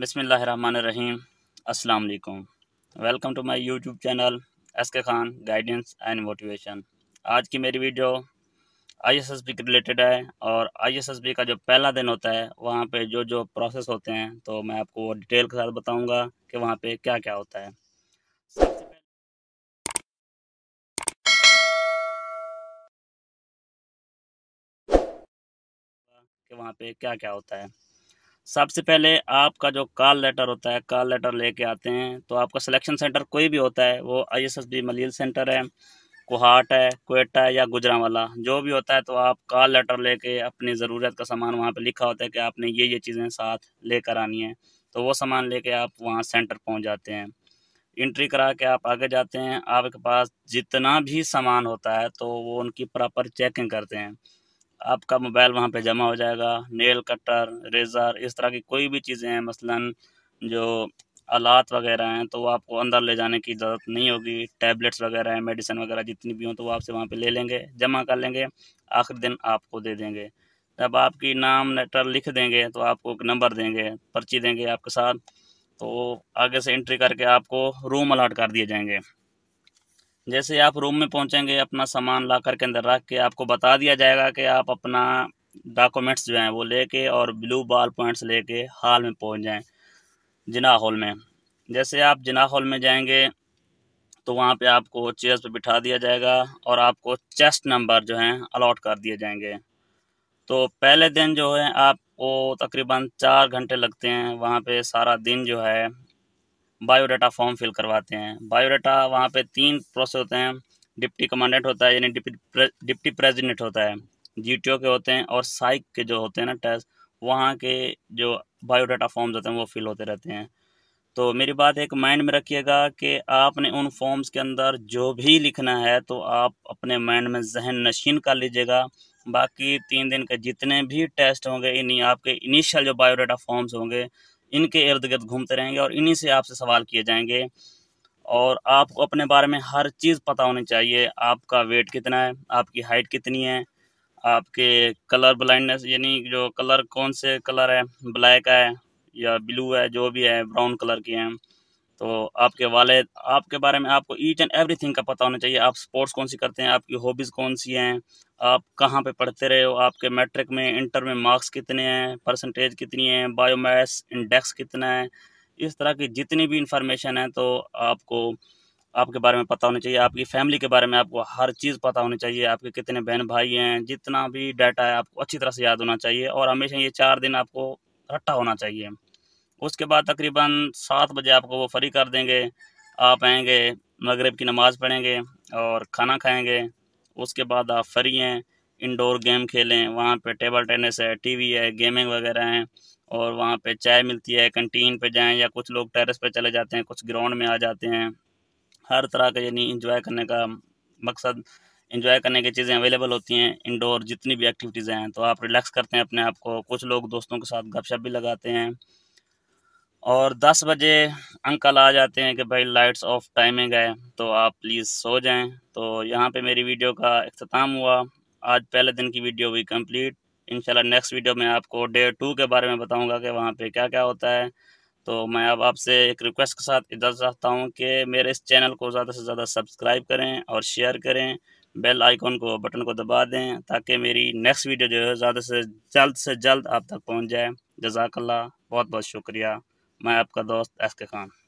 बसमीम् अल्लाम welcome to my YouTube channel S K Khan guidance and motivation आज की मेरी वीडियो आईएसएसबी के रिलेटेड है और आईएसएसबी का जो पहला दिन होता है वहाँ पे जो जो प्रोसेस होते हैं तो मैं आपको डिटेल के साथ बताऊँगा कि वहाँ पे क्या क्या होता है कि वहाँ पे क्या क्या होता है सबसे पहले आपका जो कॉल लेटर होता है कॉल लेटर लेके आते हैं तो आपका सिलेक्शन सेंटर कोई भी होता है वो आई एस एस बी मलियल सेंटर है कोहाट है कोयटा है या गुजरावाला जो भी होता है तो आप कॉल लेटर लेके अपनी ज़रूरत का सामान वहाँ पे लिखा होता है कि आपने ये ये चीज़ें साथ लेकर आनी है तो वो सामान लेके आप वहाँ सेंटर पहुँच जाते हैं इंट्री करा के आप आगे जाते हैं आपके पास जितना भी सामान होता है तो वो उनकी प्रॉपर चेकिंग करते हैं आपका मोबाइल वहाँ पे जमा हो जाएगा नेल कटर रेज़र इस तरह की कोई भी चीज़ें हैं मसलन जो आलात वगैरह हैं तो वो आपको अंदर ले जाने की ज़रूरत नहीं होगी टैबलेट्स वगैरह हैं मेडिसिन वगैरह जितनी भी हों तो वो आपसे वहाँ पे ले लेंगे जमा कर लेंगे आखिरी दिन आपको दे देंगे जब आपकी नाम लेटर लिख देंगे तो आपको एक नंबर देंगे पर्ची देंगे आपके साथ तो आगे से एंट्री करके आपको रूम अलाट कर दिए जाएंगे जैसे आप रूम में पहुंचेंगे अपना सामान ला के अंदर रख के आपको बता दिया जाएगा कि आप अपना डॉक्यूमेंट्स जो हैं वो लेके और ब्लू बॉल पॉइंट्स लेके हॉल में पहुंच जाएं जिना हॉल में जैसे आप जिना हॉल में जाएंगे तो वहाँ पे आपको चेयर्स पे बिठा दिया जाएगा और आपको चेस्ट नंबर जो हैं अलाट कर दिए जाएंगे तो पहले दिन जो है आपको तकरीबन चार घंटे लगते हैं वहाँ पे सारा दिन जो है बायोडाटा फॉर्म फिल करवाते हैं बायोडाटा वहाँ पे तीन प्रोसेस होते हैं डिप्टी कमांडेंट होता है यानी डिप्टी प्रेजिडेंट होता है जी के होते हैं और साइक के जो होते हैं ना टेस्ट वहाँ के जो बायोडाटा फॉर्म्स होते हैं वो फिल होते रहते हैं तो मेरी बात एक माइंड में रखिएगा कि आपने उन फॉर्म्स के अंदर जो भी लिखना है तो आप अपने माइंड में जहन नशीन कर लीजिएगा बाकी तीन दिन के जितने भी टेस्ट होंगे इन्हीं आपके इनिशियल जो बायोडाटा फॉर्म्स होंगे इनके इर्द गिर्द घूमते रहेंगे और इन्हीं से आपसे सवाल किए जाएंगे और आपको अपने बारे में हर चीज़ पता होनी चाहिए आपका वेट कितना है आपकी हाइट कितनी है आपके कलर ब्लाइंडनेस यानी जो कलर कौन से कलर है ब्लैक है या ब्लू है जो भी है ब्राउन कलर के हैं तो आपके वाले आपके बारे में आपको ईच एंड एवरीथिंग का पता होना चाहिए आप स्पोर्ट्स कौन सी करते हैं आपकी हॉबीज़ कौन सी हैं आप कहाँ पे पढ़ते रहे हो आपके मैट्रिक में इंटर में मार्क्स कितने हैं परसेंटेज कितनी है बायोमैथ्स इंडेक्स कितना है इस तरह की जितनी भी इंफॉर्मेशन है तो आपको आपके बारे में पता होना चाहिए आपकी फैमिली के बारे में आपको हर चीज़ पता होनी चाहिए आपके कितने बहन भाई हैं जितना भी डाटा है आपको अच्छी तरह से याद होना चाहिए और हमेशा ये चार दिन आपको रट्टा होना चाहिए उसके बाद तकरीबन सात बजे आपको वो फ्री कर देंगे आप आएंगे मगरब की नमाज़ पढ़ेंगे और खाना खाएंगे उसके बाद आप फ्री हैं इंडोर गेम खेलें वहाँ पे टेबल टेनिस है टीवी है गेमिंग वगैरह हैं और वहाँ पे चाय मिलती है कंटीन पे जाएं या कुछ लोग टेरेस पे चले जाते हैं कुछ ग्राउंड में आ जाते हैं हर तरह का यानी इंजॉय करने का मकसद इंजॉय करने की चीज़ें अवेलेबल होती हैं इंडोर जितनी भी एक्टिविटीज़ हैं तो आप रिलैक्स करते हैं अपने आप को कुछ लोग दोस्तों के साथ गपशप भी लगाते हैं और दस बजे अंकल आ जाते हैं कि भाई लाइट्स ऑफ टाइमिंग है तो आप प्लीज़ सो जाएं तो यहाँ पे मेरी वीडियो का अख्ताम हुआ आज पहले दिन की वीडियो हुई कंप्लीट इंशाल्लाह नेक्स्ट वीडियो में आपको डे टू के बारे में बताऊंगा कि वहाँ पे क्या क्या होता है तो मैं अब आपसे एक रिक्वेस्ट के साथ इजाज़त चाहता हूँ कि मेरे इस चैनल को ज़्यादा से ज़्यादा सब्सक्राइब करें और शेयर करें बेल आइकॉन को बटन को दबा दें ताकि मेरी नेक्स्ट वीडियो जो है ज़्यादा से जल्द से जल्द आप तक पहुँच जाए जजाकल्ला बहुत बहुत शुक्रिया मैं आपका दोस्त एस के खान